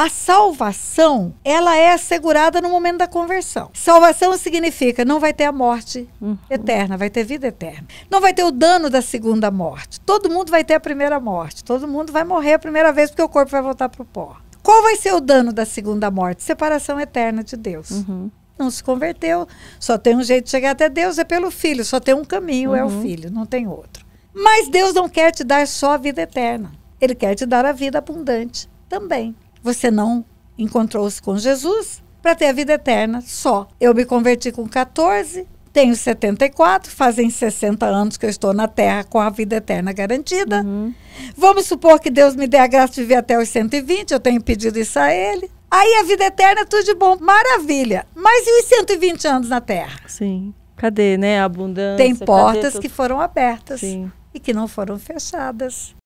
A salvação, ela é assegurada no momento da conversão. Salvação significa não vai ter a morte uhum. eterna, vai ter vida eterna. Não vai ter o dano da segunda morte. Todo mundo vai ter a primeira morte. Todo mundo vai morrer a primeira vez porque o corpo vai voltar para o pó. Qual vai ser o dano da segunda morte? Separação eterna de Deus. Uhum não se converteu, só tem um jeito de chegar até Deus, é pelo filho, só tem um caminho, uhum. é o uhum. filho, não tem outro. Mas Deus não quer te dar só a vida eterna, Ele quer te dar a vida abundante também. Você não encontrou-se com Jesus para ter a vida eterna só. Eu me converti com 14, tenho 74, fazem 60 anos que eu estou na Terra com a vida eterna garantida. Uhum. Vamos supor que Deus me dê a graça de viver até os 120, eu tenho pedido isso a Ele. Aí a vida eterna, é tudo de bom, maravilha. Mas e os 120 anos na Terra? Sim. Cadê, né? A abundância. Tem portas que foram abertas Sim. e que não foram fechadas.